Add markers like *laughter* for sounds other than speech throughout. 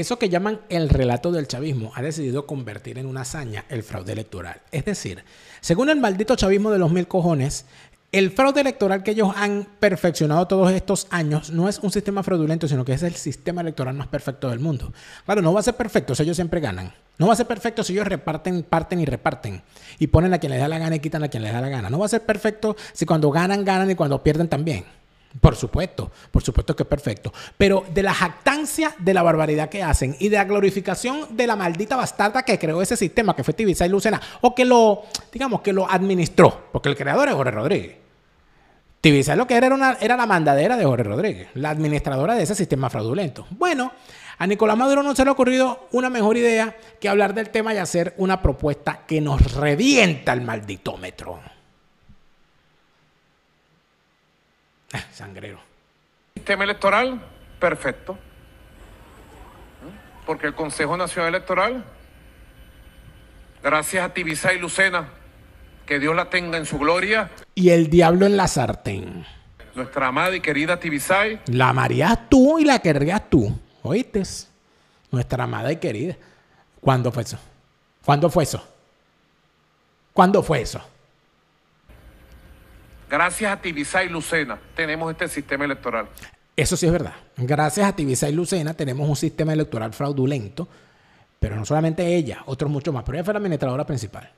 Eso que llaman el relato del chavismo ha decidido convertir en una hazaña el fraude electoral. Es decir, según el maldito chavismo de los mil cojones, el fraude electoral que ellos han perfeccionado todos estos años no es un sistema fraudulento, sino que es el sistema electoral más perfecto del mundo. Claro, no va a ser perfecto si ellos siempre ganan. No va a ser perfecto si ellos reparten, parten y reparten. Y ponen a quien les da la gana y quitan a quien les da la gana. No va a ser perfecto si cuando ganan, ganan y cuando pierden también. Por supuesto, por supuesto que es perfecto. Pero de la jactancia de la barbaridad que hacen y de la glorificación de la maldita bastarda que creó ese sistema que fue Tibisay y Lucena, o que lo, digamos, que lo administró, porque el creador es Jorge Rodríguez. Tivisa lo que era, era, la mandadera de Jorge Rodríguez, la administradora de ese sistema fraudulento. Bueno, a Nicolás Maduro no se le ha ocurrido una mejor idea que hablar del tema y hacer una propuesta que nos revienta el malditómetro. *laughs* Sangrero. Sistema electoral, perfecto. Porque el Consejo Nacional Electoral, gracias a Tibisay Lucena, que Dios la tenga en su gloria. Y el diablo en la sartén. Nuestra amada y querida Tibisay. La amarías tú y la querrías tú. ¿Oíste? Nuestra amada y querida. ¿Cuándo fue eso? ¿Cuándo fue eso? ¿Cuándo fue eso? Gracias a Tibisay y Lucena tenemos este sistema electoral. Eso sí es verdad. Gracias a Tivisay y Lucena tenemos un sistema electoral fraudulento, pero no solamente ella, otros muchos más. Pero ella fue la administradora principal.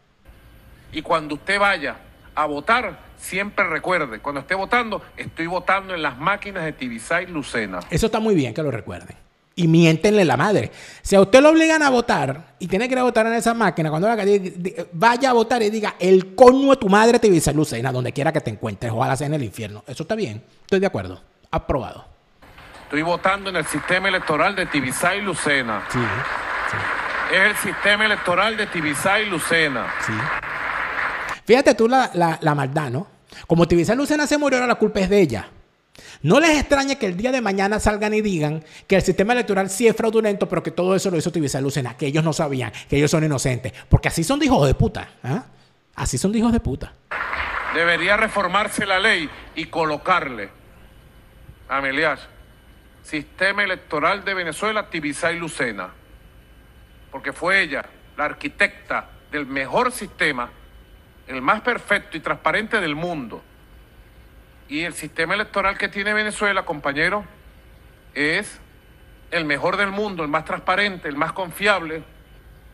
Y cuando usted vaya a votar, siempre recuerde, cuando esté votando, estoy votando en las máquinas de Tivisay y Lucena. Eso está muy bien que lo recuerden y mientenle la madre. Si a usted lo obligan a votar y tiene que ir votar en esa máquina, cuando vaya a votar y diga, el coño de tu madre te y Lucena, donde quiera que te encuentres, ojalá sea en el infierno. Eso está bien, estoy de acuerdo, aprobado. Estoy votando en el sistema electoral de Tibisay y Lucena. Sí, Es el sistema electoral de Tibisay y Lucena. Sí. Fíjate tú la, la, maldad, ¿no? Como Tibisay y Lucena se murió, la culpa es de ella. No les extraña que el día de mañana salgan y digan que el sistema electoral sí es fraudulento, pero que todo eso lo hizo Tibisa Lucena, que ellos no sabían, que ellos son inocentes. Porque así son hijos de puta. ¿ah? Así son hijos de puta. Debería reformarse la ley y colocarle a Meliás, sistema electoral de Venezuela, Tibisay Lucena. Porque fue ella la arquitecta del mejor sistema, el más perfecto y transparente del mundo y el sistema electoral que tiene Venezuela, compañero, es el mejor del mundo, el más transparente, el más confiable,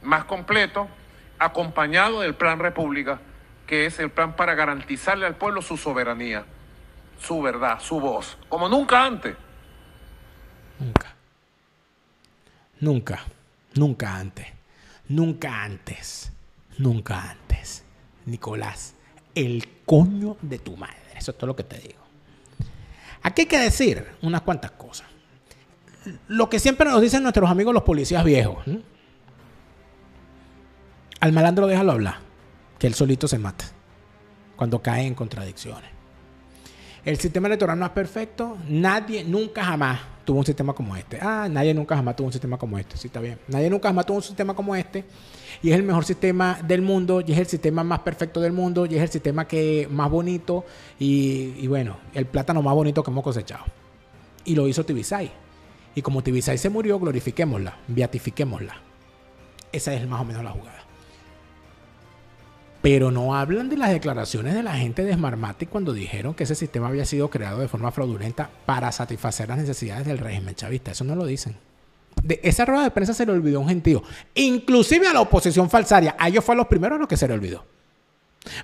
más completo, acompañado del Plan República, que es el plan para garantizarle al pueblo su soberanía, su verdad, su voz, como nunca antes. Nunca. Nunca. Nunca antes. Nunca antes. Nunca antes. Nicolás el coño de tu madre. Eso es todo lo que te digo. Aquí hay que decir unas cuantas cosas. Lo que siempre nos dicen nuestros amigos los policías viejos. Al malandro déjalo hablar, que él solito se mata cuando cae en contradicciones. El sistema electoral no es perfecto. Nadie, nunca jamás tuvo un sistema como este. Ah, nadie nunca jamás tuvo un sistema como este. Sí, está bien. Nadie nunca jamás tuvo un sistema como este. Y es el mejor sistema del mundo, y es el sistema más perfecto del mundo, y es el sistema que más bonito, y, y bueno, el plátano más bonito que hemos cosechado. Y lo hizo Tibisay. Y como Tibisay se murió, glorifiquémosla, beatifiquémosla. Esa es más o menos la jugada pero no hablan de las declaraciones de la gente de Smartmatic cuando dijeron que ese sistema había sido creado de forma fraudulenta para satisfacer las necesidades del régimen chavista. Eso no lo dicen. De esa rueda de prensa se le olvidó un gentío. Inclusive a la oposición falsaria. A ellos fue a los primeros a los que se le olvidó.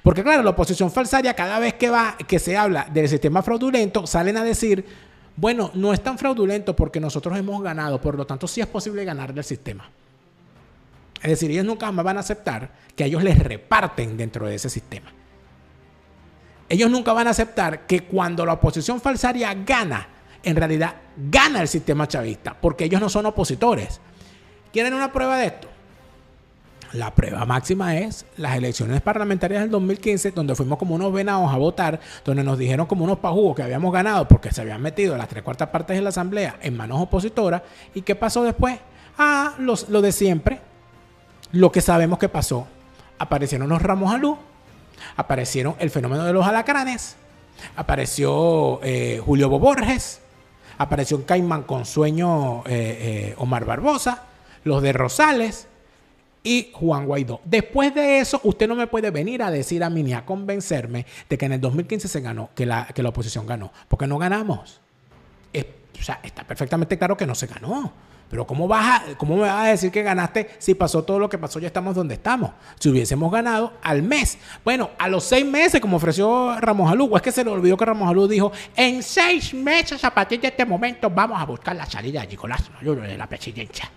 Porque claro, la oposición falsaria cada vez que, va, que se habla del sistema fraudulento, salen a decir, bueno, no es tan fraudulento porque nosotros hemos ganado, por lo tanto sí es posible ganar del sistema. Es decir, ellos nunca más van a aceptar que a ellos les reparten dentro de ese sistema. Ellos nunca van a aceptar que cuando la oposición falsaria gana, en realidad gana el sistema chavista, porque ellos no son opositores. ¿Quieren una prueba de esto? La prueba máxima es las elecciones parlamentarias del 2015, donde fuimos como unos venados a votar, donde nos dijeron como unos pajugos que habíamos ganado porque se habían metido las tres cuartas partes de la asamblea en manos opositoras. ¿Y qué pasó después? Ah, los, lo de siempre, lo que sabemos que pasó. Aparecieron los ramos Alú, aparecieron el fenómeno de los alacranes, apareció eh, Julio Boborges, apareció un Caimán con sueño eh, eh, Omar Barbosa, los de Rosales y Juan Guaidó. Después de eso, usted no me puede venir a decir a mí ni a convencerme de que en el 2015 se ganó, que la, que la oposición ganó, porque no ganamos. o sea, está perfectamente claro que no se ganó. Pero ¿cómo, ¿cómo me vas a decir que ganaste si pasó todo lo que pasó? Ya estamos donde estamos. Si hubiésemos ganado al mes. Bueno, a los seis meses, como ofreció Ramos Jalú. o es que se le olvidó que Ramos Jalú dijo, en seis meses a partir de este momento vamos a buscar la salida de Nicolás Maduro de la presidencia.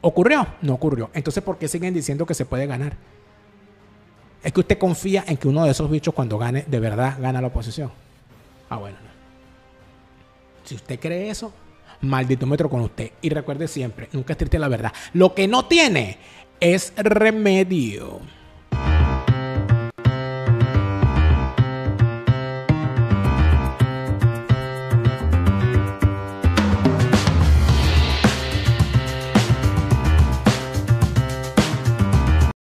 ¿Ocurrió? No ocurrió. Entonces, ¿por qué siguen diciendo que se puede ganar? Es que usted confía en que uno de esos bichos cuando gane, de verdad gana la oposición. Ah, bueno. Si usted cree eso, Maldito metro con usted. Y recuerde siempre, nunca es triste la verdad. Lo que no tiene es remedio.